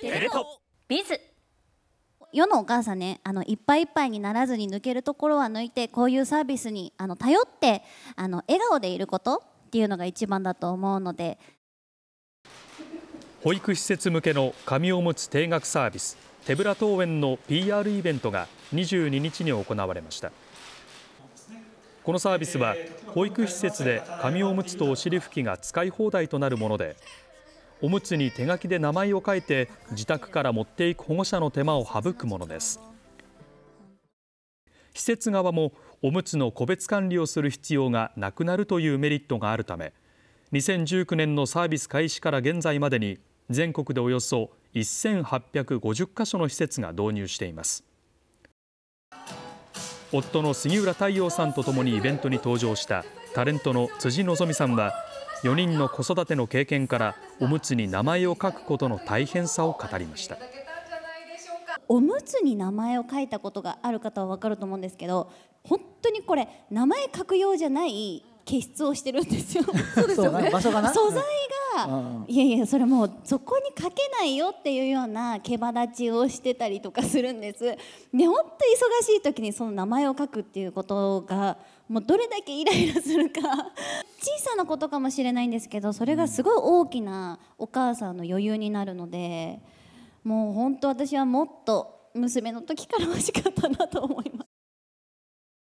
テレトビズ世のお母さんねあのいっぱいいっぱいにならずに抜けるところは抜いてこういうサービスにあの頼ってあの笑顔でいることっていうのが一番だと思うので保育施設向けの紙おむつ定額サービス手ぶら登園の PR イベントが22日に行われましたこのサービスは保育施設で紙おむつとお尻拭きが使い放題となるものでおむつに手書きで名前を書いて自宅から持っていく保護者の手間を省くものです施設側もおむつの個別管理をする必要がなくなるというメリットがあるため2019年のサービス開始から現在までに全国でおよそ1850か所の施設が導入しています夫の杉浦太陽さんとともにイベントに登場したタレントの辻希美さんは4人の子育ての経験からおむつに名前を書くことの大変さを語りましたおむつに名前を書いたことがある方は分かると思うんですけど本当にこれ名前書くようじゃない毛質をしてるんですよ そうですよね場所素材が、いやいやそれもうそこに書けないよっていうような毛羽立ちをしてたりとかするんですね本当忙しい時にその名前を書くっていうことがもうどれだけイライラするかさことかもしれないんですけどそれがすごい大きなお母さんの余裕になるのでもう本当私はもっと娘の時から欲しかったなと思います。